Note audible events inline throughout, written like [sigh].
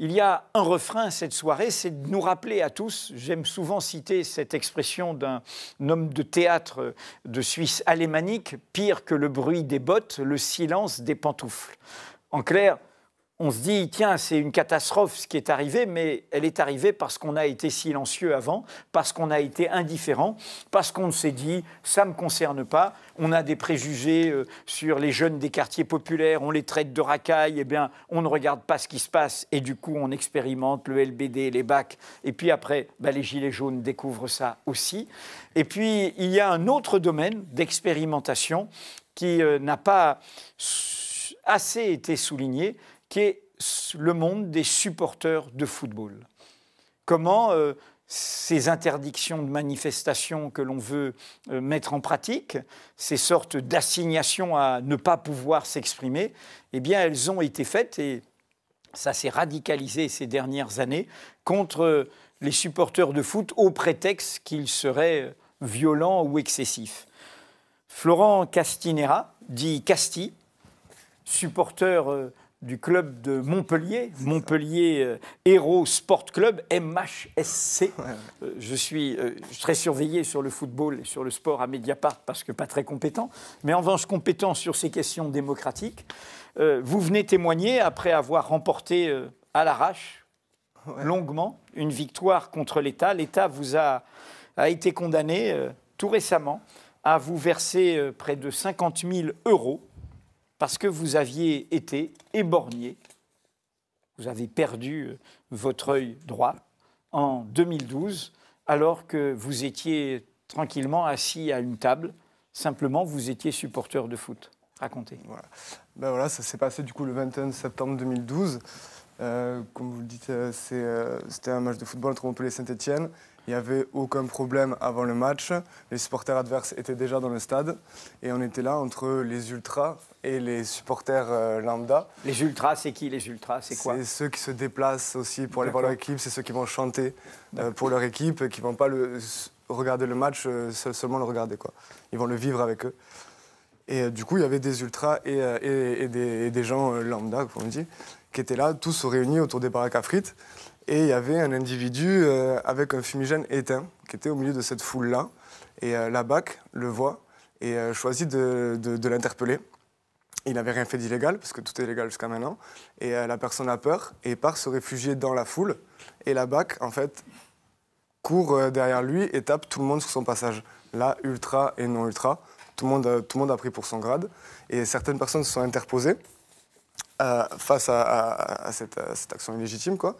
Il y a un refrain cette soirée, c'est de nous rappeler à tous, j'aime souvent citer cette expression d'un homme de théâtre de Suisse alémanique, pire que le bruit des bottes, le silence des pantoufles. En clair, on se dit, tiens, c'est une catastrophe ce qui est arrivé, mais elle est arrivée parce qu'on a été silencieux avant, parce qu'on a été indifférent, parce qu'on s'est dit, ça ne me concerne pas, on a des préjugés euh, sur les jeunes des quartiers populaires, on les traite de racailles, eh bien, on ne regarde pas ce qui se passe, et du coup, on expérimente le LBD, les bacs, et puis après, bah, les Gilets jaunes découvrent ça aussi. Et puis, il y a un autre domaine d'expérimentation qui euh, n'a pas assez été souligné, qui est le monde des supporters de football. Comment euh, ces interdictions de manifestation que l'on veut euh, mettre en pratique, ces sortes d'assignations à ne pas pouvoir s'exprimer, eh bien elles ont été faites et ça s'est radicalisé ces dernières années contre euh, les supporters de foot au prétexte qu'ils seraient violents ou excessifs. Florent Castinera, dit Casti, supporter du club de Montpellier, Montpellier euh, Héros Sport Club, MHSC. Euh, euh, je suis très surveillé sur le football et sur le sport à Mediapart parce que pas très compétent, mais en revanche compétent sur ces questions démocratiques. vous venez témoigner après avoir remporté à l'arrache, longuement, une victoire contre l'État. L'État vous a, a, été condamné tout récemment à vous verser près de 50 000 euros parce que vous aviez été éborgné, vous avez perdu euh, votre œil droit en 2012, alors que vous étiez tranquillement assis à une table, simplement vous étiez supporteur de foot. Racontez. Voilà. Ben ça s'est passé du coup le 21 septembre 2012. Euh, comme vous le dites, euh, c'était un match de football entre Montpellier et Saint-Etienne. Il n'y avait aucun problème avant le match. Les supporters adverses étaient déjà dans le stade. Et on était là entre les ultras et les supporters euh, lambda. Les ultras, c'est qui les ultras C'est quoi C'est ceux qui se déplacent aussi pour aller voir leur équipe. C'est ceux qui vont chanter euh, pour leur équipe, qui ne vont pas le, regarder le match, euh, seulement le regarder. Quoi. Ils vont le vivre avec eux. Et du coup, il y avait des ultras et, des, des, gens lambda, comme on dit, qui étaient là, tous réunis autour des baraques à frites. Et il y avait un individu euh, avec un fumigène éteint qui était au milieu de cette foule-là. Et euh, la BAC le voit et euh, choisit de, l'interpeller. Il n'avait rien fait d'illégal, parce que tout est légal jusqu'à maintenant. Et la personne a peur et part se réfugier dans la foule. Et la BAC, en fait, court derrière lui et tape tout le monde sur son passage. Là, ultra et non ultra. Tout le monde, tout le monde a pris pour son grade. Et certaines personnes se sont interposées face à, cette, action illégitime. Quoi.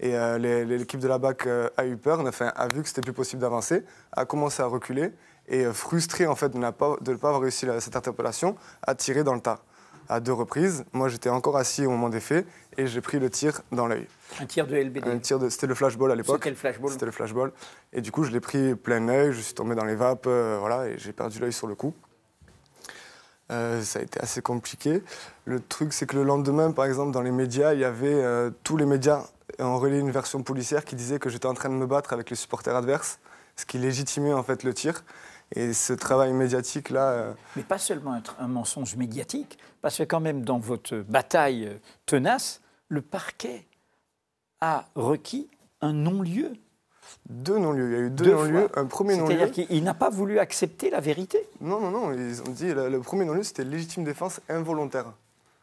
Et euh, l'équipe de la BAC euh, a eu peur, a, vu que c'était plus possible d'avancer, a commencé à reculer et euh, frustré en fait, de, ne pas, avoir réussi cette interpellation, a tiré dans le tas à deux reprises. Moi, j'étais encore assis au moment des faits et j'ai pris le tir dans l'œil. Un tir de LBD Un tir de... C'était le flashball à l'époque. C'était le flashball C'était le Et du coup, je l'ai pris plein œil, je suis tombé dans les vapes, voilà, et j'ai perdu l'œil sur le coup. Euh, ça a été assez compliqué. Le truc, c'est que le lendemain, par exemple, dans les médias, il y avait euh, tous les médias en relayé une version policière qui disait que j'étais en train de me battre avec les supporters adverses, ce qui légitimait en fait le tir. Et ce travail médiatique-là. Euh, Mais pas seulement être un, mensonge médiatique, parce que quand même dans votre bataille tenace, le parquet a requis un non-lieu deux non-lieux. Il y a eu deux, non-lieux. Un premier non-lieu. C'est-à-dire qu'il n'a pas voulu accepter la vérité Non, non, non. Ils ont dit le, premier non-lieu, c'était légitime défense involontaire.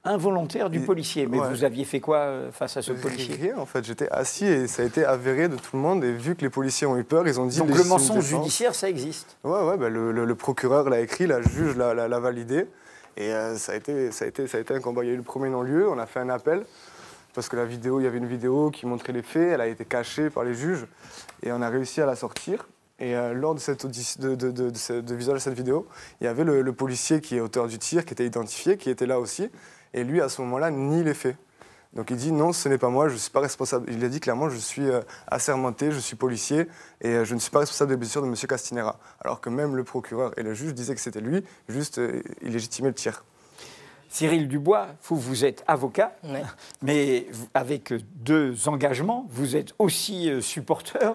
Involontaire du policier. Mais vous aviez fait quoi euh, face à ce policier en fait. J'étais assis et ça a été avéré de tout le monde. Et vu que les policiers ont eu peur, ils ont dit. Donc le mensonge judiciaire, ça existe Ouais, ouais. Bah, le, procureur l'a écrit, la juge l'a validé. Et euh, ça, a été, ça, a été, ça a été un combat. Il y a eu le premier non-lieu, on a fait un appel parce que la vidéo, il y avait une vidéo qui montrait les faits, elle a été cachée par les juges et on a réussi à la sortir. Et euh, lors de, cette de, de, de, de, cette vidéo, il y avait le, policier qui est auteur du tir, qui était identifié, qui était là aussi. Et lui, à ce moment-là, nie les faits. Donc il dit non, ce n'est pas moi, je ne suis pas responsable. Il a dit clairement, je suis euh, assermenté, je suis policier et euh, je ne suis pas responsable des blessures de M. Castinera. Alors que même le procureur et le juge disaient que c'était lui, juste il légitimait le tir. Cyril Dubois, vous, êtes avocat, [laughs] mais avec deux engagements. Vous êtes aussi euh, supporter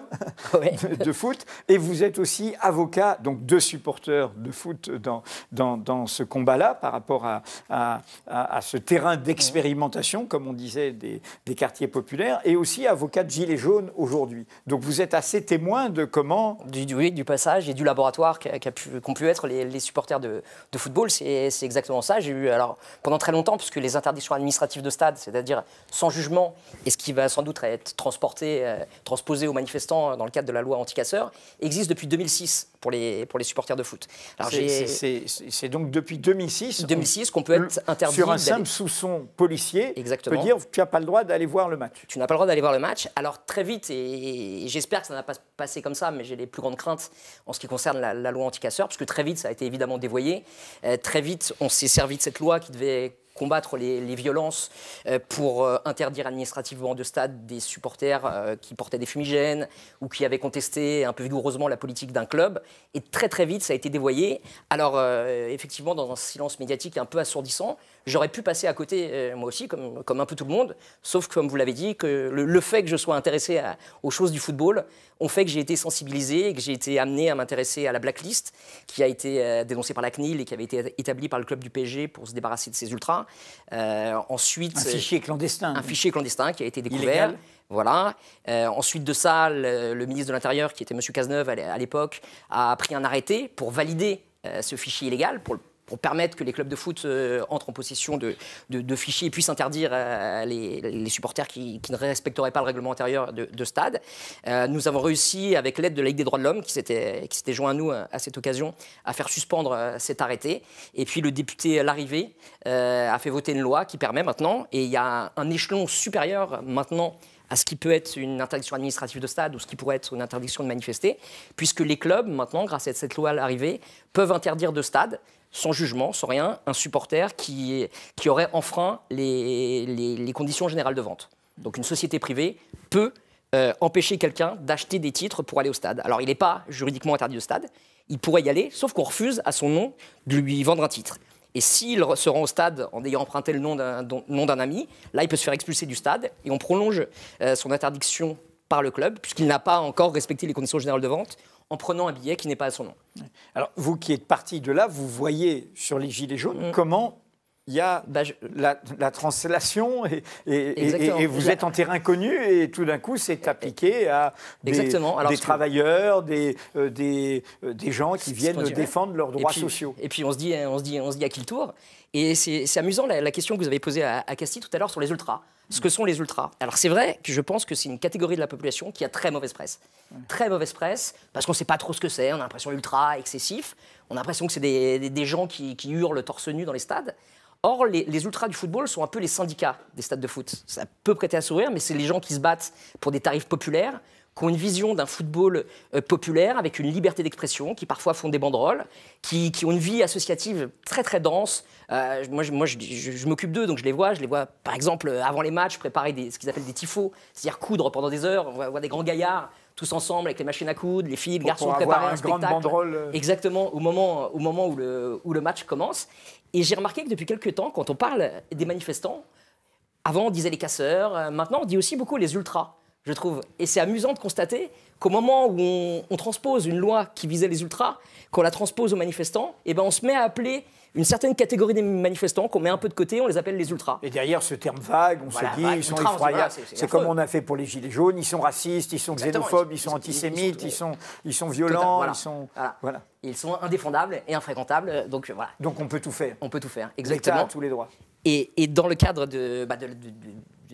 [laughs] de, foot et vous êtes aussi avocat, donc deux supporters de foot dans, dans, dans ce combat-là par rapport à, à, ce terrain d'expérimentation, comme on disait, des, des, quartiers populaires, et aussi avocat de Gilets jaunes aujourd'hui. Donc vous êtes assez témoin de comment... Du, oui, du passage et du laboratoire qu'ont pu, être les, les supporters de, de football. C'est exactement ça. J'ai eu... Alors, pendant très longtemps, puisque les interdictions administratives de stade, c'est-à-dire sans jugement, et ce qui va sans doute être transporté, euh, transposé aux manifestants dans le cadre de la loi anti anticasseur, existe depuis 2006 pour les, pour les supporters de foot. C'est donc depuis 2006, 2006 qu'on peut être interdit sur un simple soupçon policier. Exactement. Peut dire tu n'as pas le droit d'aller voir le match. Tu n'as pas le droit d'aller voir le match. Alors très vite, et, j'espère que ça n'a pas passé comme ça, mais j'ai les plus grandes craintes en ce qui concerne la, loi anticasseur, parce que très vite ça a été évidemment dévoyé. Euh, très vite, on s'est servi de cette loi qui vi combattre les, violences, euh, pour euh, interdire administrativement de stade des supporters euh, qui portaient des fumigènes ou qui avaient contesté un peu vigoureusement la politique d'un club. Et très très vite, ça a été dévoyé. Alors effectivement, dans un silence médiatique un peu assourdissant, j'aurais pu passer à côté, moi aussi, comme, comme un peu tout le monde, sauf que, comme vous l'avez dit, que le, fait que je sois intéressé aux choses du football ont fait que j'ai été sensibilisé, et que j'ai été amené à m'intéresser à la blacklist, qui a été dénoncée par la CNIL et qui avait été établie par le club du PSG pour se débarrasser de ses ultras. Euh, ensuite, un fichier clandestin. Un fichier clandestin qui a été découvert. Voilà. Euh, ensuite de ça, le, ministre de l'Intérieur, qui était M. Cazeneuve à l'époque, a pris un arrêté pour valider euh, ce fichier illégal, pour le pour permettre que les clubs de foot euh, entrent en possession de, fichiers et puissent interdire euh, les, supporters qui, ne respecteraient pas le règlement intérieur de, stade. Euh, nous avons réussi, avec l'aide de la Ligue des droits de l'homme, qui s'était joint à nous à cette occasion, à faire suspendre cet arrêté. Et puis le député l'arrivée a fait voter une loi qui permet maintenant, et il y a un échelon supérieur maintenant à ce qui peut être une interdiction administrative de stade ou ce qui pourrait être une interdiction de manifester, puisque les clubs, maintenant, grâce à cette loi à l'arrivée, peuvent interdire de stade sans jugement, sans rien, un supporter qui, qui aurait enfreint les, conditions générales de vente. Donc une société privée peut euh, empêcher quelqu'un d'acheter des titres pour aller au stade. Alors il n'est pas juridiquement interdit au stade, il pourrait y aller, sauf qu'on refuse à son nom de lui vendre un titre. Et s'il se rend au stade en ayant emprunté le nom d'un ami, là, il peut se faire expulser du stade et on prolonge euh, son interdiction par le club, puisqu'il n'a pas encore respecté les conditions générales de vente, en prenant un billet qui n'est pas à son nom. Alors, vous qui êtes parti de là, vous voyez sur les Gilets jaunes mm. comment il y a bah, la, translation et, vous êtes en terrain connu et tout d'un coup c'est appliqué à des, travailleurs, des, euh, euh, des, gens qui viennent défendre leurs droits sociaux. Et puis on se dit, on se dit, on se dit à qui le tour Et c'est amusant la, question que vous avez posée à, à Castille tout à l'heure sur les ultras ce que sont les ultras. Alors c'est vrai que je pense que c'est une catégorie de la population qui a très mauvaise presse. Très mauvaise presse, parce qu'on ne sait pas trop ce que c'est, on a l'impression ultra, excessif, on a l'impression que c'est des, gens qui, qui, hurlent torse nu dans les stades. Or, les, les, ultras du football sont un peu les syndicats des stades de foot. Ça peut prêter à sourire, mais c'est les gens qui se battent pour des tarifs populaires, qui ont une vision d'un football euh, populaire avec une liberté d'expression, qui parfois font des banderoles, qui, ont une vie associative très très dense. Euh, moi, je, moi, je, m'occupe d'eux, donc je les vois. Je les vois, par exemple, euh, avant les matchs, préparer des, ce qu'ils appellent des tifos, c'est-à-dire coudre pendant des heures. On voit, des grands gaillards tous ensemble avec les machines à coudre, les filles, les garçons préparer un spectacle. Exactement, au moment, au moment où, le, où le match commence. Et j'ai remarqué que depuis quelques temps, quand on parle des manifestants, avant on disait les casseurs, maintenant on dit aussi beaucoup les ultras je trouve. Et c'est amusant de constater qu'au moment où on, transpose une loi qui visait les ultras, qu'on la transpose aux manifestants, et eh ben on se met à appeler une certaine catégorie des manifestants qu'on met un peu de côté, on les appelle les ultras. Et derrière ce terme vague, on se dit, ils sont effroyables. C'est comme on a fait pour les Gilets jaunes, ils sont racistes, ils sont xénophobes, ils, sont antisémites, ils sont, ils sont violents, ils sont... Voilà. Ils sont indéfendables et infréquentables, donc voilà. Donc on peut tout faire. On peut tout faire, exactement. Tous les droits. Et, dans le cadre de, bah,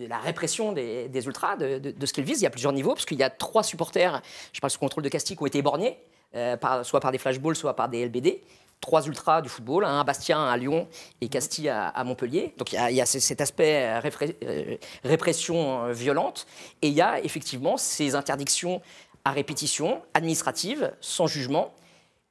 la répression des, ultras, de, ce qu'ils visent, il y a plusieurs niveaux, parce qu'il y a trois supporters, je parle sous contrôle de Castille, qui ont été éborgnés, euh, soit par des flashballs, soit par des LBD. Trois ultras du football, un à Bastia, à Lyon et Castille à, Montpellier. Donc il y a, cet aspect euh, euh, répression violente. Et il y a effectivement ces interdictions à répétition, administratives, sans jugement,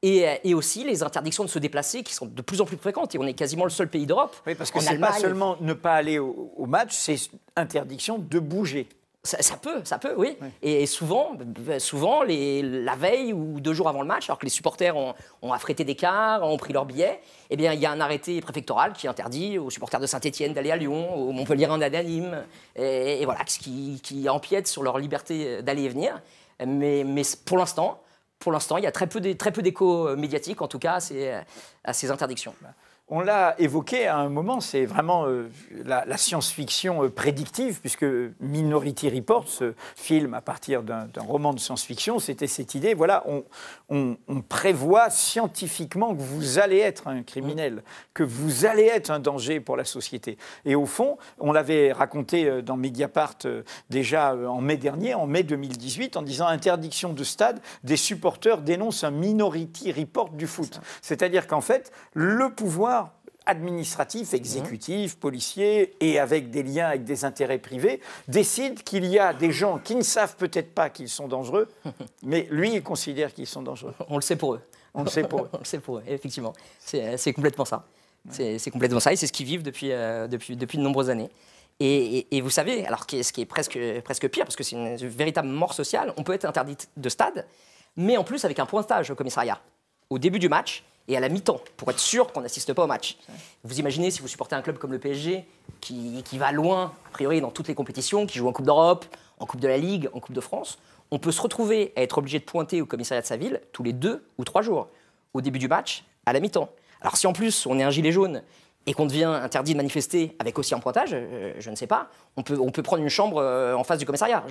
euh, et, aussi les interdictions de se déplacer qui sont de plus en plus fréquentes. Et on est quasiment le seul pays d'Europe. Oui, parce que c'est pas seulement ne pas aller au, match, c'est interdiction de bouger. Ça, peut, ça peut, oui. Et souvent, souvent les, la veille ou deux jours avant le match, alors que les supporters ont, affrété des cars, ont pris leurs billets, eh bien, il y a un arrêté préfectoral qui interdit aux supporters de Saint-Etienne d'aller à Lyon, aux Montpellierins d'aller à Nîmes, et, voilà, qui, qui, empiète sur leur liberté euh, d'aller et venir. Mais, mais pour l'instant, pour l'instant, il y a très peu d'écho euh, médiatique, en tout cas, à ces euh, interdictions. On l'a évoqué à un moment, c'est vraiment euh, la, science-fiction euh, prédictive, puisque Minority Report, ce film à partir d'un roman de science-fiction, c'était cette idée, voilà, on, prévoit scientifiquement que vous allez être un criminel, que vous allez être un danger pour la société. Et au fond, on l'avait raconté euh, dans Mediapart déjà en mai dernier, en mai 2018, en disant interdiction de stade, des supporters dénoncent un Minority Report du foot. C'est-à-dire qu'en fait, le pouvoir administratifs, mhm. exécutifs, policiers, et avec des liens avec des intérêts privés, décide qu'il y a des gens qui ne savent peut-être pas qu'ils sont dangereux, [laughs] mais lui, il considère qu'ils sont dangereux. On le sait pour eux. On le sait pour [laughs] eux. On le sait pour eux, effectivement. C'est complètement ça. C'est complètement ça, et c'est ce qu'ils vivent depuis, euh, de nombreuses années. Et, vous savez, alors ce qui est presque, presque pire, parce que c'est une véritable mort sociale, on peut être interdit de stade, mais en plus avec un pointage au commissariat. Au début du match, et à la mi-temps, pour être sûr qu'on n'assiste pas au match. Vous imaginez si vous supportez un club comme le PSG, qui, va loin, a priori, dans toutes les compétitions, qui joue en Coupe d'Europe, en Coupe de la Ligue, en Coupe de France, on peut se retrouver à être obligé de pointer au commissariat de sa ville tous les deux ou trois jours, au début du match, à la mi-temps. Alors si en plus on est un gilet jaune et qu'on devient interdit de manifester avec aussi un pointage, euh, je ne sais pas, on peut, on peut prendre une chambre euh, en face du commissariat.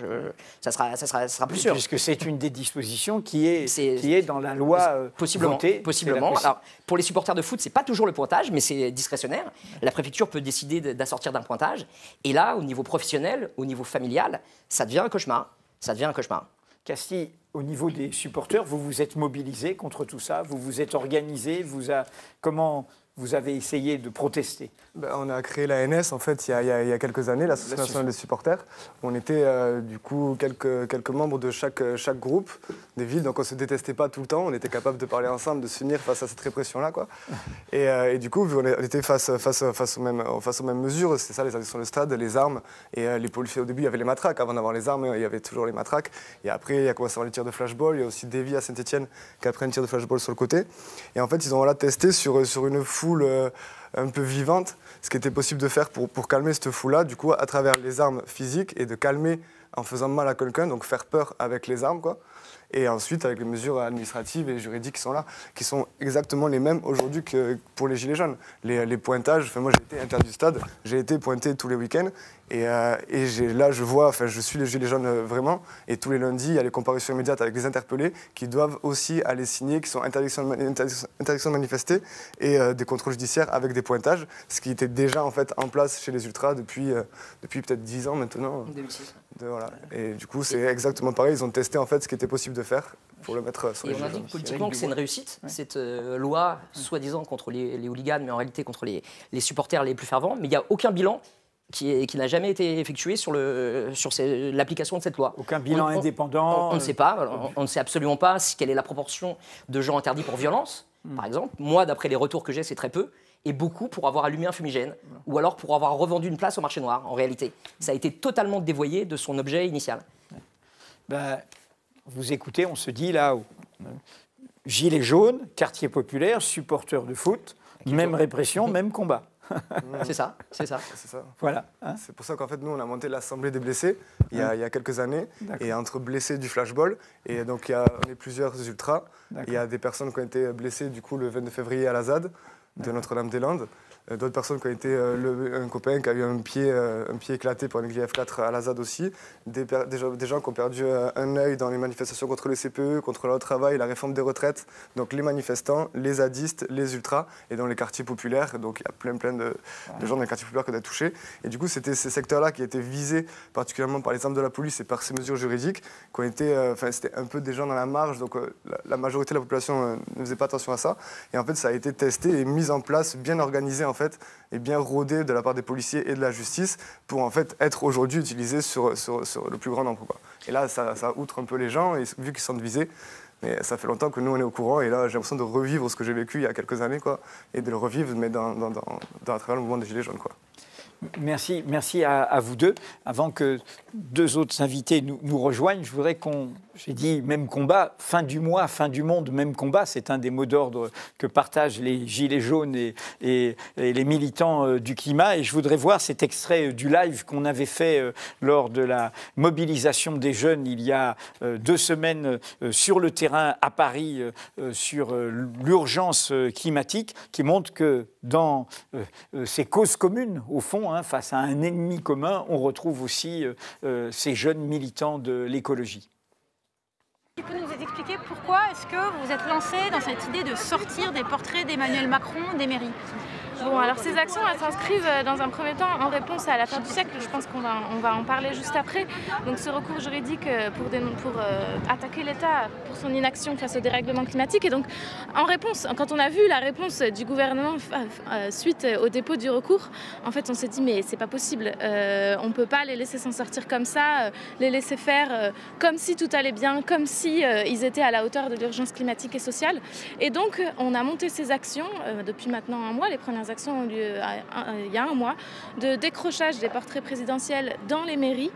ça, sera, ça, sera, ça sera plus sûr. Puisque c'est une des dispositions qui est, [laughs] qui est dans la loi euh, possiblement, votée, Possiblement. Alors, pour les supporters de foot, ce n'est pas toujours le pointage, mais c'est discrétionnaire. La préfecture peut décider d'assortir d'un pointage. Et là, au niveau professionnel, au niveau familial, ça devient un cauchemar. Ça devient un cauchemar. Castille, au niveau des supporters, vous vous êtes mobilisé contre tout ça, vous vous êtes organisé, vous a... comment, vous avez essayé de protester ben, On a créé NS en fait, il y, a, il y a quelques années, l'Association des supporters. On était, euh, du coup, quelques, quelques membres de chaque, euh, chaque groupe des villes, donc on ne se détestait pas tout le temps. On était capable de parler ensemble, de s'unir face à cette répression-là, quoi. [laughs] Euh, et, du coup, on était face, face, face, aux, mêmes, face aux mêmes mesures. C'est ça, les sur le stade, les armes et les policiers. Au début, il y avait les matraques. Avant d'avoir les armes, il y avait toujours les matraques. Et après, il y a commencé à avoir les tirs de flashball. Il y a aussi Davy à Saint-Etienne qui apprennent pris un tir de flashball sur le côté. Et en fait, ils ont là testé sur, sur une foule euh, un peu vivante, ce qui était possible de faire pour, pour calmer cette foule-là, du coup, à travers les armes physiques et de calmer en faisant mal à quelqu'un, donc faire peur avec les armes, quoi. Et ensuite, avec les mesures administratives et juridiques qui sont là, qui sont exactement les mêmes aujourd'hui que pour les Gilets jaunes. Les, pointages, moi j'ai été interdit du stade, j'ai été pointé tous les week-ends. Et, euh, là, je vois, enfin, je suis les Gilets jaunes euh, vraiment. Et tous les lundis, il y a les comparutions immédiates avec les interpellés qui doivent aussi aller signer, qui sont interdictions de manifester et euh, des contrôles judiciaires avec des pointages, ce qui était déjà en fait en place chez les ultras depuis, depuis peut-être 10 ans maintenant. Et du coup, c'est exactement pareil. Ils ont testé en fait ce qui était possible de faire pour le mettre sur et on a dit politiquement que c'est une réussite, cette euh, loi soi-disant contre les, hooligans, mais en réalité contre les, supporters les plus fervents. Mais il n'y a aucun bilan qui, qui n'a jamais été effectué sur, le, sur l'application de cette loi. Aucun bilan indépendant On, ne sait pas. on, ne sait absolument pas si, quelle est la proportion de gens interdits pour violence, hmm. par exemple. Moi, d'après les retours que j'ai, c'est très peu et beaucoup pour avoir allumé un fumigène ou alors pour avoir revendu une place au marché noir, en réalité. Ça a été totalement dévoyé de son objet initial. Ben, vous écoutez, on se dit là, euh, gilets jaunes, quartier populaire, supporteurs de foot, même répression, [laughs] même combat. [laughs] c'est ça, c'est ça. Voilà. Hein. c'est pour ça qu'en fait, nous, on a monté l'Assemblée des blessés il y, a, quelques années. Et entre blessés du flashball, et donc il y a, plusieurs ultras. Il y a des personnes qui ont été blessées du coup le 22 février à la ZAD de Notre-Dame-des-Landes. Euh, d'autres personnes qui ont été euh, le, un copain qui a eu un pied, euh, un pied éclaté pour une F4 à la ZAD aussi, des, des, gens qui ont perdu un œil dans les manifestations contre le CPE, contre le travail, la réforme des retraites. Donc les manifestants, les zadistes, les ultras, et dans les quartiers populaires, donc il y a plein plein de, gens dans les quartiers populaires qui ont été touchés. Et du coup, c'était ces secteurs-là qui étaient visés particulièrement par les armes de la police et par ces mesures juridiques, qui ont été, enfin c'était un peu des gens dans la marge, donc la, majorité de la population ne faisait pas attention à ça. Et en fait, ça a été testé et mis en place, bien organisé en fait bien rodé de la part des policiers et de la justice pour en fait être aujourd'hui utilisé sur, le plus grand nombre. Quoi. Et là, ça, outre un peu les gens, et vu qu'ils sont visés. Mais ça fait longtemps que nous, on est au courant. Et là, j'ai l'impression de revivre ce que j'ai vécu il y a quelques années, quoi. Et de le revivre, mais dans, dans, dans, dans à travers le mouvement des Gilets jaunes, quoi. Merci, merci à, vous deux. Avant que deux autres invités nous, rejoignent, je voudrais qu'on, j'ai dit même combat, fin du mois, fin du monde, même combat, c'est un des mots d'ordre que partagent les gilets jaunes et, et, les militants euh, du climat. Et je voudrais voir cet extrait euh, du live qu'on avait fait euh, lors de la mobilisation des jeunes il y a deux semaines sur le terrain à Paris sur l'urgence climatique, qui montre que dans ces causes communes, au fond, Hein, face à un ennemi commun, on retrouve aussi euh, euh, ces jeunes militants de l'écologie. Tu peut nous expliquer pourquoi est-ce que vous êtes lancé dans cette idée de sortir des portraits d'Emmanuel Macron des mairies Bon, alors ces actions, elles s'inscrivent euh, dans un premier temps en réponse à la fin du siècle. Je pense qu'on va, on va en parler juste après. Donc ce recours juridique euh, pour, pour euh, attaquer l'État pour son inaction face au dérèglement climatique. Et donc en réponse, quand on a vu la réponse du gouvernement suite au dépôt du recours, en fait on s'est dit mais c'est pas possible. on peut pas les laisser s'en sortir comme ça, les laisser faire comme si tout allait bien, comme si ils étaient à la hauteur de l'urgence climatique et sociale. Et donc on a monté ces actions depuis maintenant un mois, les premières actions ont lieu il y a un mois, de décrochage des portraits présidentiels dans les mairies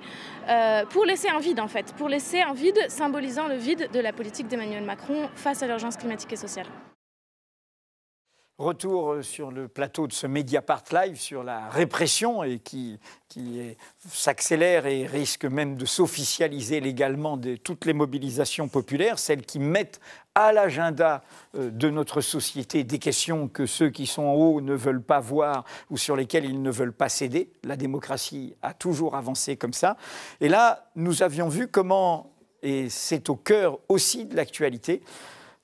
euh, pour laisser un vide en fait, pour laisser un vide symbolisant le vide de la politique d'Emmanuel Macron face à l'urgence climatique et sociale. Retour euh, sur le plateau de ce Mediapart Live sur la répression et qui, qui s'accélère et risque même de s'officialiser légalement de toutes les mobilisations populaires, celles qui mettent à l'agenda euh, de notre société des questions que ceux qui sont en haut ne veulent pas voir ou sur lesquelles ils ne veulent pas céder. La démocratie a toujours avancé comme ça. Et là, nous avions vu comment, et c'est au cœur aussi de l'actualité,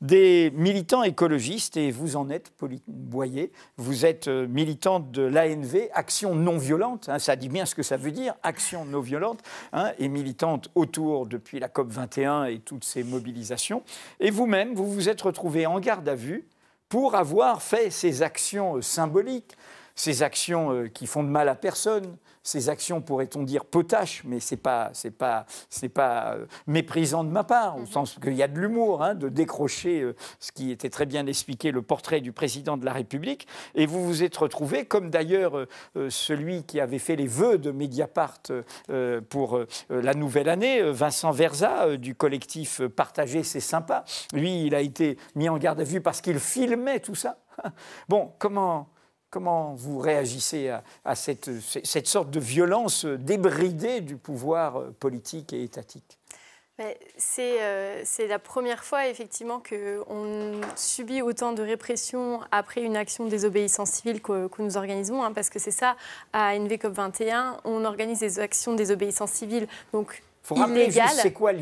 des militants écologistes, et vous en êtes, Pauline Boyer, vous êtes euh, militante de l'ANV, Action non violente, hein, ça dit bien ce que ça veut dire, Action non violente, hein, et militante autour depuis la COP21 et toutes ces mobilisations. Et vous-même, vous vous êtes retrouvée en garde à vue pour avoir fait ces actions euh, symboliques, ces actions euh, qui font de mal à personne, ces actions, pourrait-on dire, potaches, mais c'est pas, c'est pas, c'est pas euh, méprisant de ma part, au mhm. sens qu'il y a de l'humour, hein, de décrocher euh, ce qui était très bien expliqué, le portrait du président de la République, et vous vous êtes retrouvé, comme d'ailleurs euh, celui qui avait fait les vœux de Mediapart pour la nouvelle année, Vincent Verza, du collectif Partager, c'est sympa. Lui, il a été mis en garde à vue parce qu'il filmait tout ça. [laughs] bon, comment Comment vous réagissez à, cette, sorte de violence débridée du pouvoir euh, politique et étatique euh, c'est la première fois effectivement qu'on subit autant de répression après une action de désobéissance civile que, nous organisons, hein, parce que c'est ça, à NVCOP 21, on organise des actions de désobéissance civile, donc faut rappeler c'est quoi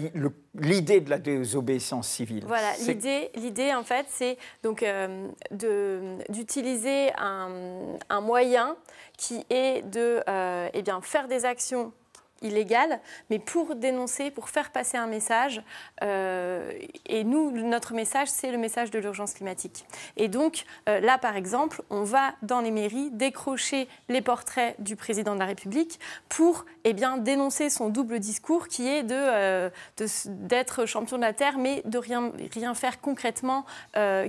l'idée de la désobéissance civile Voilà, l'idée, l'idée en fait, c'est donc euh, d'utiliser un, moyen qui est de euh, eh bien, faire des actions illégal, mais pour dénoncer, pour faire passer un message. Euh, et nous, notre message, c'est le message de l'urgence climatique. Et donc, euh, là, par exemple, on va dans les mairies décrocher les portraits du président de la République pour eh bien, dénoncer son double discours qui est de, euh, d'être champion de la Terre, mais de rien, rien faire concrètement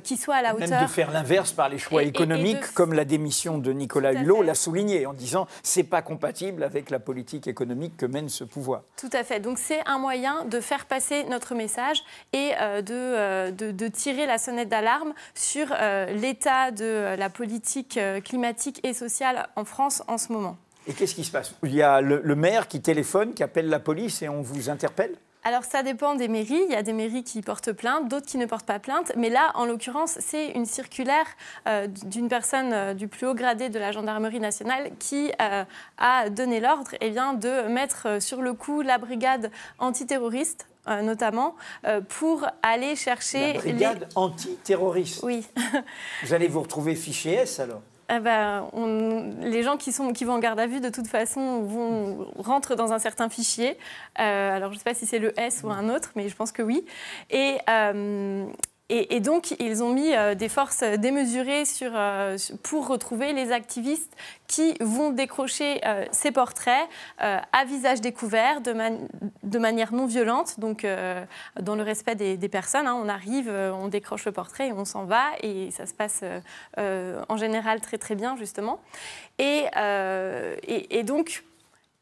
qui soit à la hauteur. Même de faire l'inverse par les choix économiques, comme la démission de Nicolas Hulot l'a souligné en disant c'est pas compatible avec la politique économique que mène ce pouvoir. Tout à fait. Donc c'est un moyen de faire passer notre message et euh, euh, de, de, tirer la sonnette d'alarme sur euh, l'état de la politique climatique et sociale en France en ce moment. Et qu'est-ce qui se passe Il y a le maire qui téléphone, qui appelle la police et on vous interpelle alors ça dépend des mairies. Il y a des mairies qui portent plainte, d'autres qui ne portent pas plainte. Mais là, en l'occurrence, c'est une circulaire euh, d'une personne euh, du plus haut gradé de la gendarmerie nationale qui euh, a donné l'ordre eh de mettre sur le coup la brigade antiterroriste notamment, pour aller chercher... La brigade antiterroriste. Oui. [laughs] vous allez vous retrouver fiché S alors ah bah, les gens qui, vont en garde à vue, de toute façon, vont, rentrer dans un certain fichier. Euh, alors, je ne sais pas si c'est le S ou un autre, mais je pense que oui. Et, euh, et, donc, ils ont mis euh, des forces démesurées sur, euh, pour retrouver les activistes qui vont décrocher euh, ces portraits à visage découvert, de, manière non violente, donc dans le respect des, personnes. Hein, on arrive, on décroche le portrait on s'en va. Et ça se passe en général très très bien, justement. et donc,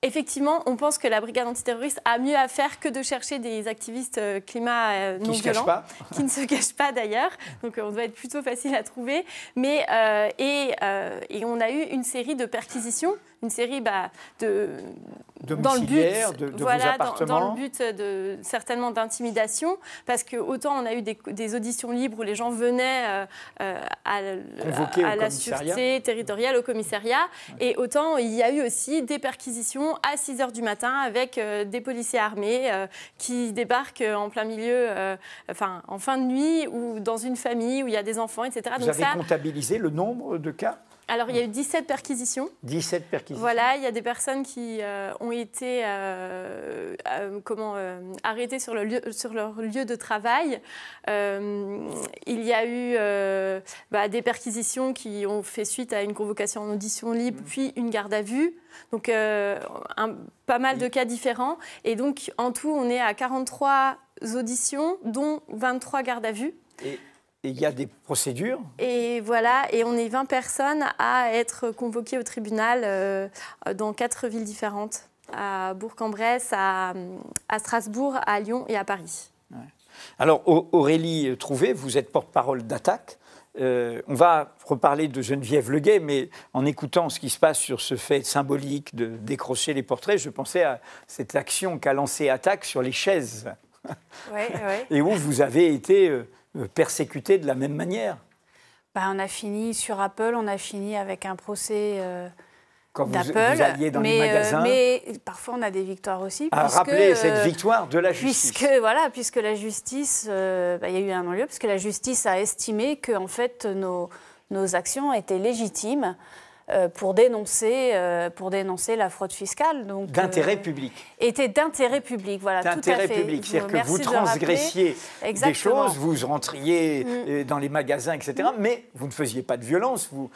Effectivement, on pense que la brigade antiterroriste a mieux à faire que de chercher des activistes euh, climat euh, non qui violents, qui ne se [laughs] cachent pas d'ailleurs. Donc euh, on doit être plutôt facile à trouver. Mais et, on a eu une série de perquisitions une série bah, de, dans le but, de, dans, le but certainement d'intimidation, parce que autant on a eu des, auditions libres où les gens venaient euh, euh, à, la sûreté territoriale, au commissariat, et autant il y a eu aussi des perquisitions à 6 h du matin avec euh, des policiers armés qui débarquent en plein milieu, enfin en fin de nuit ou dans une famille où il y a des enfants, etc. Vous avez comptabilisé le nombre de cas alors, il y a eu 17 perquisitions. 17 perquisitions. Voilà, il y a des personnes qui euh, ont été euh, euh, comment, arrêtées sur, leur lieu de travail. il y a eu bah, des perquisitions qui ont fait suite à une convocation en audition libre, mmh. puis une garde à vue. Donc, pas mal de cas différents. Et donc, en tout, on est à 43 auditions, dont 23 gardes à vue. Et et il y a des procédures Et voilà, et on est 20 personnes à être convoquées au tribunal euh, dans quatre villes différentes, à Bourg-en-Bresse, à, Strasbourg, à Lyon et à Paris. Alors Aurélie Trouvé, vous êtes porte-parole d'attaque. Euh, on va reparler de Geneviève Leguet, mais en écoutant ce qui se passe sur ce fait symbolique de décrocher les portraits, je pensais à cette action qu'a lancée Attaque sur les chaises. [laughs] et où vous avez été euh, euh, persécutés de la même manière. Bah, on a fini sur Apple, on a fini avec un procès. Euh, dans mais, euh, magasins. mais, parfois on a des victoires aussi. À rappeler cette euh, victoire de la justice. Puisque, voilà, puisque la justice, bah, il y a eu un non-lieu, puisque la justice a estimé que en fait nos, nos actions étaient légitimes euh, pour dénoncer, euh, pour dénoncer la fraude fiscale. D'intérêt euh, public. C'était d'intérêt public, voilà. D'intérêt public, c'est-à-dire que vous transgressiez des choses, vous rentriez mm. dans les magasins, etc., mm. mais vous ne faisiez pas de violence, vous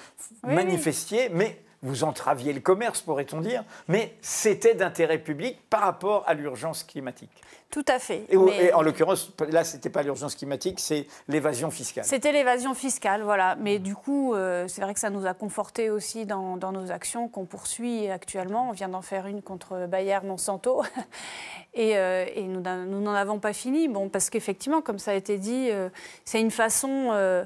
manifestiez, mais vous entraviez le commerce, pourrait-on dire, mais c'était d'intérêt public par rapport à l'urgence climatique. Tout à fait. Et, en l'occurrence, là, ce n'était pas l'urgence climatique, c'est l'évasion fiscale. C'était l'évasion fiscale, voilà. Mais du coup, euh, c'est vrai que ça nous a confortés aussi dans, nos actions qu'on poursuit actuellement. On vient d'en faire une contre Bayer Monsanto. [laughs] et, euh, nous n'en avons pas fini. Bon, parce qu'effectivement, comme ça a été dit, euh, c'est une façon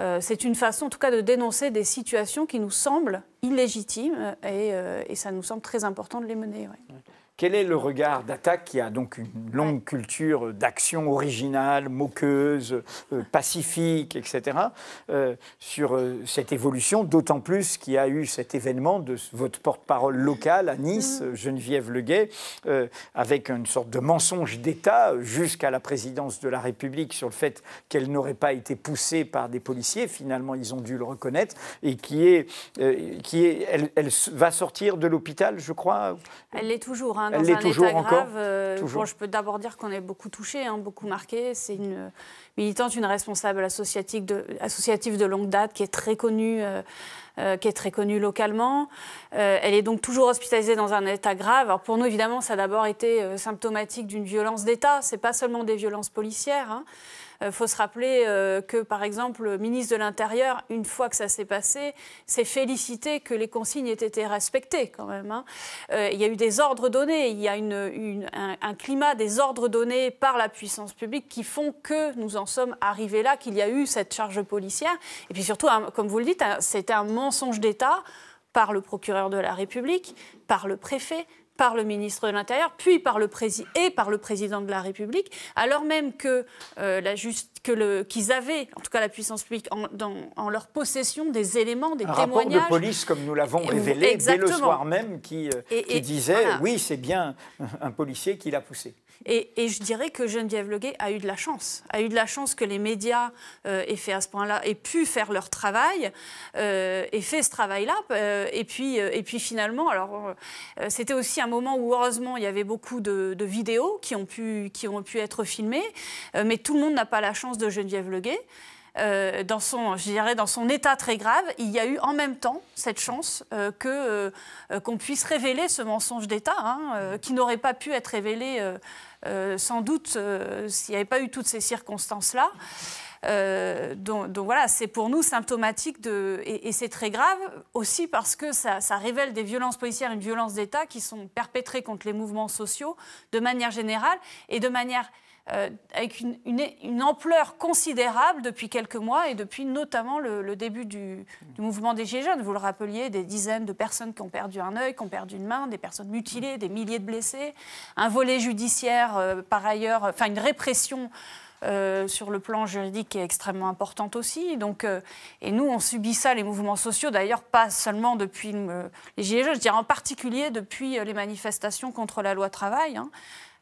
euh, c'est une façon, en tout cas, de dénoncer des situations qui nous semblent illégitimes et, euh, ça nous semble très important de les mener. Quel est le regard d'Attaque qui a donc une longue culture d'action originale, moqueuse, euh, pacifique, etc., euh, sur euh, cette évolution, d'autant plus qu'il y a eu cet événement de votre porte-parole locale à Nice, mm-hmm. Geneviève Leguet, avec une sorte de mensonge d'État jusqu'à la présidence de la République sur le fait qu'elle n'aurait pas été poussée par des policiers, finalement ils ont dû le reconnaître, et qui est, qui est elle, elle va sortir de l'hôpital, je crois. Elle l'est toujours, hein dans Elle un toujours encore euh, ?– grave. je peux d'abord dire qu'on est beaucoup touché, hein, beaucoup marqué. C'est une euh, militante, une responsable associative de, de longue date qui est très connue. Euh, qui est très connue localement. elle est donc toujours hospitalisée dans un état grave. Alors pour nous, évidemment, ça a d'abord été symptomatique d'une violence d'État. C'est pas seulement des violences policières. Hein. Il euh, faut se rappeler euh, que, par exemple, le ministre de l'Intérieur, une fois que ça s'est passé, s'est félicité que les consignes aient été respectées quand même. Hein. Euh, il y a eu des ordres donnés, il y a une, un climat des ordres donnés par la puissance publique qui font que nous en sommes arrivés là, qu'il y a eu cette charge policière. Et puis surtout, comme vous le dites, c'était un mensonge d'État par le procureur de la République, par le préfet, par le ministre de l'Intérieur, puis par le et par le président de la République, alors même que euh, la juste qu'ils avaient, en tout cas la puissance publique, en, leur possession des éléments, des un Rapport de police, comme nous l'avons révélé dès le soir même, qui, euh, disait oui, c'est bien un policier qui l'a poussé. Et, je dirais que Geneviève Leguet a eu de la chance, a eu de la chance que les médias euh, aient fait à ce point-là, aient pu faire leur travail, euh, aient fait ce travail-là. Euh, et, puis, euh, et puis finalement, alors c'était aussi un moment où heureusement il y avait beaucoup de, vidéos qui ont pu, qui ont pu être filmées, mais tout le monde n'a pas la chance de Geneviève Leguet. Euh, dans son, je dirais, dans son état très grave, il y a eu en même temps cette chance que qu'on puisse révéler ce mensonge d'État hein, qui n'aurait pas pu être révélé euh, sans doute euh, s'il n'y avait pas eu toutes ces circonstances-là. Euh, donc, voilà, c'est pour nous symptomatique de, et, c'est très grave aussi parce que ça, ça, révèle des violences policières, une violence d'État qui sont perpétrées contre les mouvements sociaux de manière générale et de manière euh, avec une, ampleur considérable depuis quelques mois et depuis notamment le, début du, mouvement des Gilets jaunes. Vous le rappeliez, des dizaines de personnes qui ont perdu un œil, qui ont perdu une main, des personnes mutilées, des milliers de blessés, un volet judiciaire euh, par ailleurs, enfin une répression. Euh, sur le plan juridique est extrêmement importante aussi. Donc, et nous, on subit ça, les mouvements sociaux, d'ailleurs, pas seulement depuis les Gilets jaunes, je dirais en particulier depuis les manifestations contre la loi travail. Hein.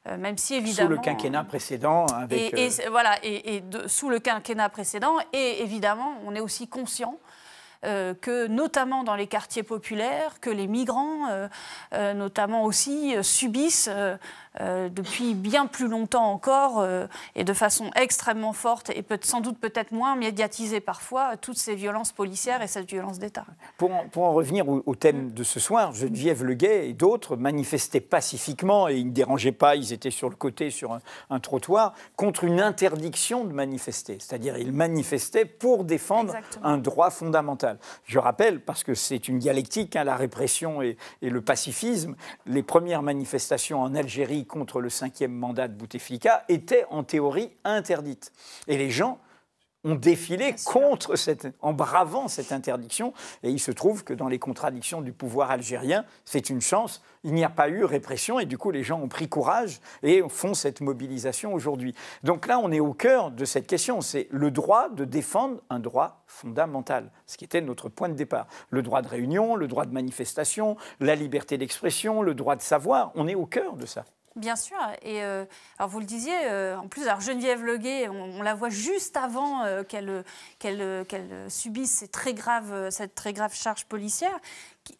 Euh, même si évidemment... Sous le quinquennat précédent. Avec, et, euh, voilà, et, sous le quinquennat précédent, et évidemment, on est aussi conscient euh, que notamment dans les quartiers populaires, que les migrants, notamment aussi, subissent euh, depuis bien plus longtemps encore euh, et de façon extrêmement forte et peut sans doute peut-être moins médiatisée parfois, toutes ces violences policières et cette violence d'État. Pour, en revenir au, thème de ce soir, Geneviève Leguet et d'autres manifestaient pacifiquement et ils ne dérangeaient pas, ils étaient sur le côté, sur un, trottoir, contre une interdiction de manifester. C'est-à-dire ils manifestaient pour défendre un droit fondamental. Je rappelle, parce que c'est une dialectique, hein, la répression et le pacifisme, les premières manifestations en Algérie contre le cinquième mandat de Bouteflika était en théorie interdite. Et les gens ont défilé contre cette, en bravant cette interdiction. Et il se trouve que dans les contradictions du pouvoir algérien, c'est une chance. Il n'y a pas eu répression et du coup les gens ont pris courage et font cette mobilisation aujourd'hui. Donc là, on est au cœur de cette question. C'est le droit de défendre un droit fondamental, ce qui était notre point de départ. Le droit de réunion, le droit de manifestation, la liberté d'expression, le droit de savoir. On est au cœur de ça. Bien sûr. Et euh, alors vous le disiez, euh, en plus, alors Geneviève Leguet, on, la voit juste avant euh, qu'elle qu'elle subisse très cette très grave charge policière.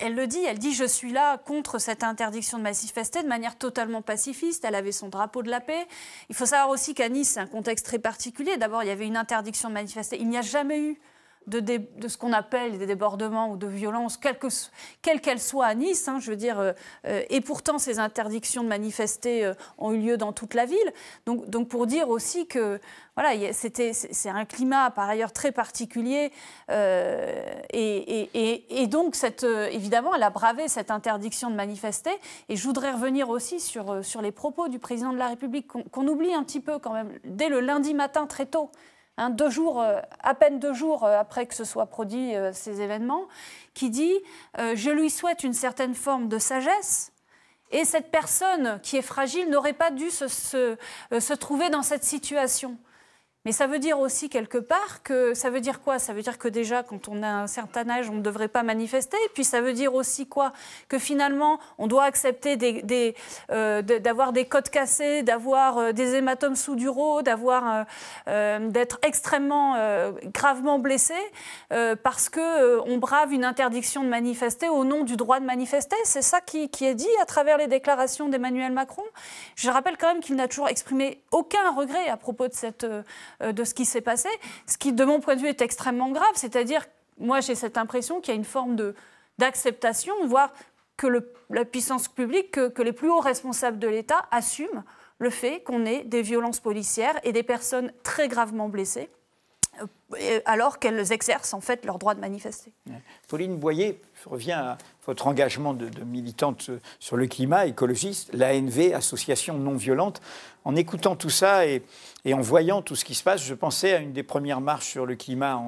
Elle le dit, elle dit Je suis là contre cette interdiction de manifester de manière totalement pacifiste. Elle avait son drapeau de la paix. Il faut savoir aussi qu'à Nice, c'est un contexte très particulier. D'abord, il y avait une interdiction de manifester. Il n'y a jamais eu de, ce qu'on appelle des débordements ou de violences, quelles qu'elles soient à Nice, hein, je veux dire, euh, euh, et pourtant ces interdictions de manifester euh, ont eu lieu dans toute la ville. Donc, donc pour dire aussi que voilà, c'était, c'est un climat par ailleurs très particulier, et, donc cette, évidemment, elle a bravé cette interdiction de manifester. Et je voudrais revenir aussi sur, sur les propos du président de la République qu'on, oublie un petit peu quand même dès le lundi matin très tôt. Hein, deux jours, euh, à peine deux jours euh, après que se soient produits euh, ces événements, qui dit Je lui souhaite une certaine forme de sagesse, et cette personne qui est fragile n'aurait pas dû se, trouver dans cette situation. Mais ça veut dire aussi quelque part que ça veut dire quoi Ça veut dire que déjà, quand on a un certain âge, on ne devrait pas manifester. puis ça veut dire aussi quoi Que finalement, on doit accepter euh, d'avoir des, codes euh, côtes cassées, d'avoir des hématomes sous du d'avoir euh, euh, d'être extrêmement gravement blessé parce que on brave une interdiction de manifester au nom du droit de manifester. C'est ça qui, qui est dit à travers les déclarations d'Emmanuel Macron. Je rappelle quand même qu'il n'a toujours exprimé aucun regret à propos de cette euh, de ce qui s'est passé, ce qui, de mon point de vue, est extrêmement grave. C'est-à-dire, moi, j'ai cette impression qu'il y a une forme d'acceptation, voire que la puissance publique, que, que, les plus hauts responsables de l'État assument le fait qu'on ait des violences policières et des personnes très gravement blessées euh, alors qu'elles exercent en fait leur droit de manifester. Pauline Boyer reviens à votre engagement de, militante sur le climat, écologiste, l'ANV, Association non violente. En écoutant tout ça et, en voyant tout ce qui se passe, je pensais à une des premières marches sur le climat,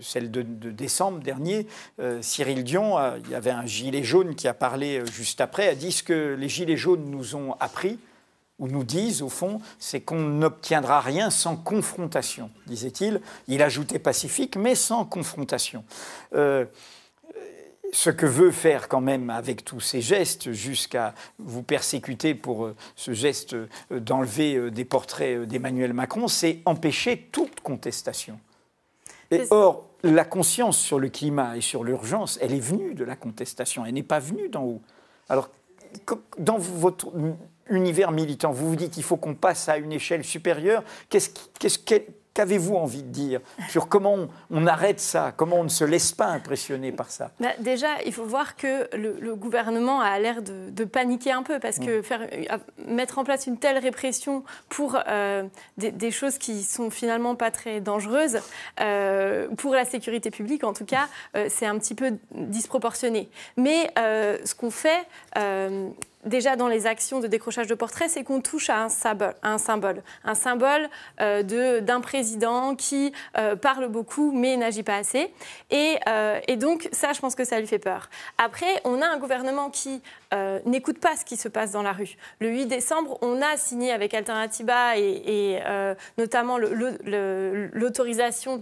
celle de, décembre dernier. Euh, Cyril Dion, euh, il y avait un gilet jaune qui a parlé juste après, a dit ce que les gilets jaunes nous ont appris, ou nous disent, au fond, c'est qu'on n'obtiendra rien sans confrontation, disait-il. Il ajoutait pacifique, mais sans confrontation. Euh, ce que veut faire quand même avec tous ces gestes, jusqu'à vous persécuter pour euh, ce geste euh, d'enlever des portraits d'Emmanuel Macron, c'est empêcher toute contestation. Et or, la conscience sur le climat et sur l'urgence, elle est venue de la contestation, elle n'est pas venue d'en haut. Alors, dans votre univers militant. Vous vous dites qu'il faut qu'on passe à une échelle supérieure. Qu'est-ce Qu'avez-vous envie de dire sur comment on, arrête ça Comment on ne se laisse pas impressionner par ça bah, Déjà, il faut voir que le, gouvernement a l'air de, paniquer un peu parce que mm. faire, euh, mettre en place une telle répression pour euh, des, choses qui sont finalement pas très dangereuses, euh, pour la sécurité publique en tout cas, c'est un petit peu disproportionné. Mais ce qu'on fait déjà dans les actions de décrochage de portraits, c'est qu'on touche à un symbole, un symbole, un symbole euh, d'un président qui euh, parle beaucoup mais n'agit pas assez. Et, euh, et, donc ça, je pense que ça lui fait peur. Après, on a un gouvernement qui euh, n'écoute pas ce qui se passe dans la rue. Le 8 décembre, on a signé avec Alternatiba et, et euh, notamment l'autorisation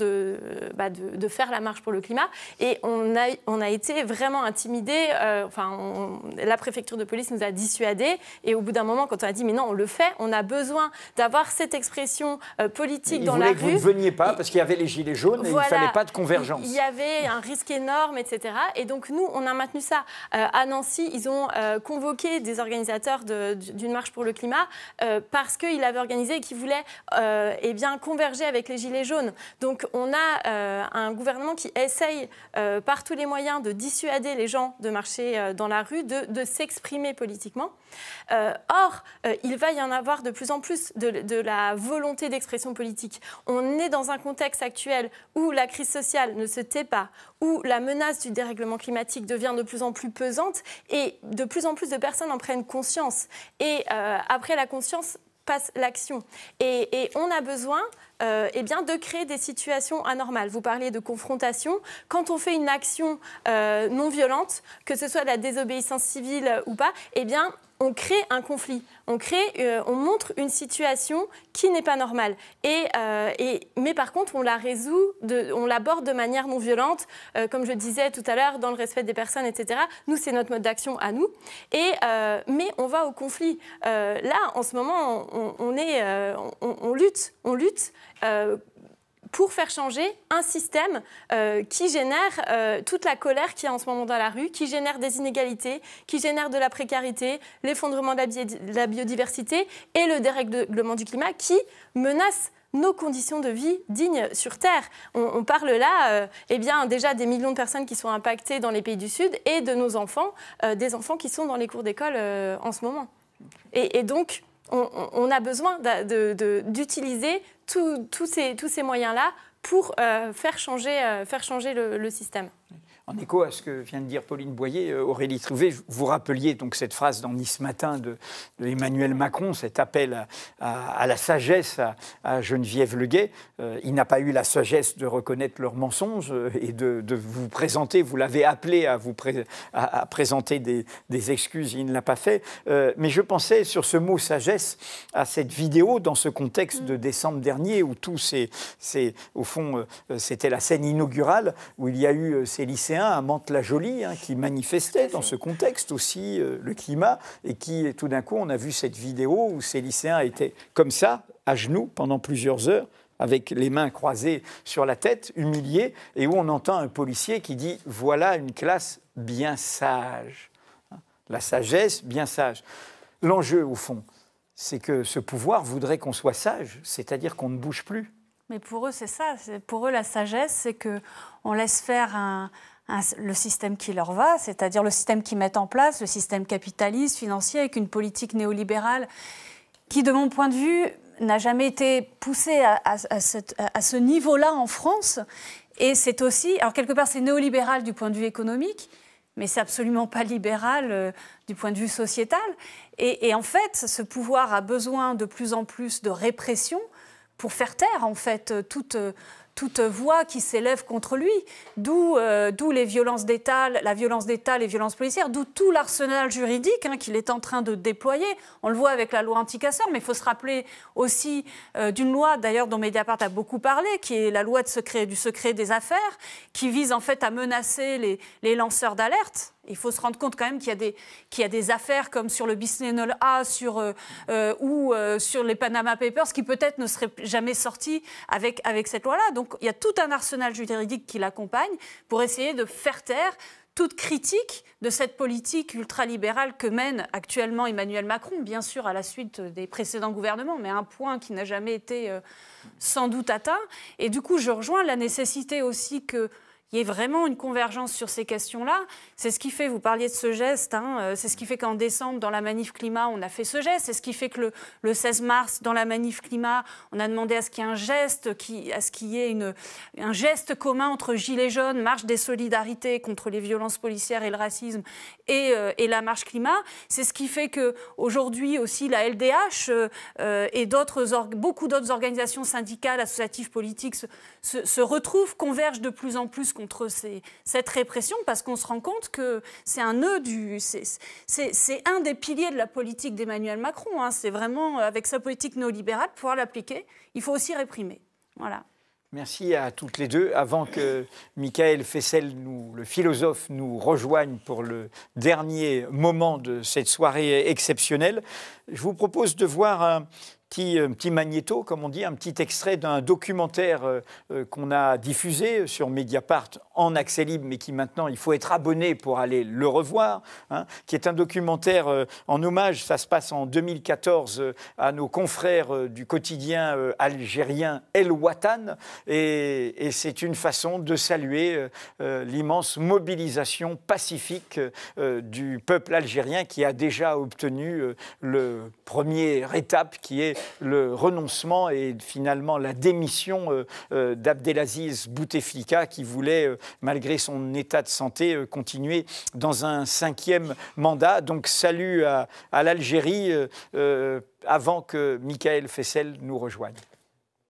bah, de, faire la marche pour le climat. Et on a, été vraiment intimidés. Euh, enfin, la préfecture de police nous a dissuadés. Et au bout d'un moment, quand on a dit mais non, on le fait, on a besoin d'avoir cette expression politique dans la que rue. Vous ne veniez pas parce qu'il y avait les gilets jaunes et il ne fallait pas de convergence. Il y avait un risque énorme, etc. Et donc nous, on a maintenu ça. à Nancy, ils ont euh, Convoquer des organisateurs d'une marche pour le climat euh, parce qu'il avait organisé et qu'il voulait euh, eh bien, converger avec les Gilets jaunes. Donc on a un gouvernement qui essaye par tous les moyens de dissuader les gens de marcher dans la rue, de, s'exprimer politiquement. or, il va y en avoir de plus en plus de, de la volonté d'expression politique. On est dans un contexte actuel où la crise sociale ne se tait pas, où la menace du dérèglement climatique devient de plus en plus pesante et de plus en plus de personnes en prennent conscience. Et euh, après la conscience passe l'action. Et, on a besoin euh, eh bien, de créer des situations anormales. Vous parlez de confrontation. Quand on fait une action euh, non violente, que ce soit de la désobéissance civile ou pas, eh bien, on crée un conflit, on crée, euh, on montre une situation qui n'est pas normale. Euh, et, mais par contre, on la résout, de, on l'aborde de manière non violente, euh, comme je disais tout à l'heure, dans le respect des personnes, etc. Nous, c'est notre mode d'action à nous. Et mais on va au conflit. là, en ce moment, on, est, on, lutte, on lutte pour faire changer un système euh, qui génère euh, toute la colère qui y a en ce moment dans la rue, qui génère des inégalités, qui génère de la précarité, l'effondrement de la biodiversité et le dérèglement du climat qui menace nos conditions de vie dignes sur Terre. On, parle là euh, eh bien, déjà des millions de personnes qui sont impactées dans les pays du Sud et de nos enfants, des enfants qui sont dans les cours d'école en ce moment. Et, donc, on, a besoin d'utiliser tous ces, moyens-là pour euh, euh, faire changer, le système. En écho à ce que vient de dire Pauline Boyer, euh, Aurélie Trouvé, vous rappeliez donc cette phrase dans Nice Matin de, Emmanuel Macron, cet appel à, la sagesse à, Geneviève Leguet. Euh, il n'a pas eu la sagesse de reconnaître leurs mensonges euh, et de, vous présenter, vous l'avez appelé à, vous présenter des, excuses, il ne l'a pas fait. mais je pensais sur ce mot sagesse à cette vidéo dans ce contexte de décembre dernier où tout c'est, au fond, c'était la scène inaugurale où il y a eu ces lycéens un à Mantes-la-Jolie, hein, qui manifestait dans ce contexte aussi euh, le climat, et qui, tout d'un coup, on a vu cette vidéo où ces lycéens étaient comme ça, à genoux, pendant plusieurs heures, avec les mains croisées sur la tête, humiliés, et où on entend un policier qui dit « voilà une classe bien sage hein. ». La sagesse bien sage. L'enjeu, au fond, c'est que ce pouvoir voudrait qu'on soit sage, c'est-à-dire qu'on ne bouge plus. Mais pour eux, c'est ça. Pour eux, la sagesse, c'est que on laisse faire un, le système qui leur va, c'est-à-dire le système qu'ils mettent en place, le système capitaliste, financier, avec une politique néolibérale qui, de mon point de vue, n'a jamais été poussée à, à ce niveau-là en France. Et c'est aussi, alors quelque part, c'est néolibéral du point de vue économique, mais c'est absolument pas libéral euh, du point de vue sociétal. Et, et, en fait, ce pouvoir a besoin de plus en plus de répression pour faire taire en fait euh, toute euh, toute voix qui s'élève contre lui, euh, d'où les violences d'État, la violence d'État, les violences policières, d'où tout l'arsenal juridique hein, qu'il est en train de déployer. On le voit avec la loi anti anticasseur, mais il faut se rappeler aussi euh, d'une loi, d'ailleurs dont Mediapart a beaucoup parlé, qui est la loi de secret, du secret des affaires, qui vise en fait à menacer les, lanceurs d'alerte. Il faut se rendre compte quand même qu'il y, a des affaires comme sur le Business A sur, euh, ou sur les Panama Papers qui peut-être ne seraient jamais sorties avec, avec cette loi-là. Donc il y a tout un arsenal juridique qui l'accompagne pour essayer de faire taire toute critique de cette politique ultralibérale que mène actuellement Emmanuel Macron, bien sûr à la suite des précédents gouvernements, mais un point qui n'a jamais été euh, sans doute atteint. Et du coup, je rejoins la nécessité aussi que il y ait vraiment une convergence sur ces questions-là. C'est ce qui fait, vous parliez de ce geste, hein, euh, c'est ce qui fait qu'en décembre, dans la manif climat, on a fait ce geste. C'est ce qui fait que le, 16 mars, dans la manif climat, on a demandé à ce qu'il y ait un geste, qui, à ce qu'il y ait une, un geste commun entre Gilets jaunes, Marche des solidarités contre les violences policières et le racisme, et, euh, la marche climat. C'est ce qui fait qu'aujourd'hui aussi, la LDH euh, et d'autres, beaucoup d'autres organisations syndicales, associatives, politiques se, se retrouvent, convergent de plus en plus contre cette répression parce qu'on se rend compte que c'est un nœud du. C'est un des piliers de la politique d'Emmanuel Macron. Hein. C'est vraiment, avec sa politique néolibérale, pouvoir l'appliquer. Il faut aussi réprimer. Voilà. Merci à toutes les deux. Avant que Michael Fessel, nous, le philosophe, nous rejoigne pour le dernier moment de cette soirée exceptionnelle, je vous propose de voir un, petit, un euh, petit magnéto, comme on dit, un petit extrait d'un documentaire euh, euh, qu'on a diffusé sur Mediapart en accès libre, mais qui maintenant il faut être abonné pour aller le revoir, hein, qui est un documentaire en hommage, ça se passe en 2014, à nos confrères du quotidien algérien El Watan, et, c'est une façon de saluer l'immense mobilisation pacifique du peuple algérien qui a déjà obtenu le premier étape qui est le renoncement et finalement la démission euh, euh, d'Abdelaziz Bouteflika qui voulait, euh, malgré son état de santé, continuer dans un cinquième mandat. Donc salut à, l'Algérie avant que Michael Fessel nous rejoigne.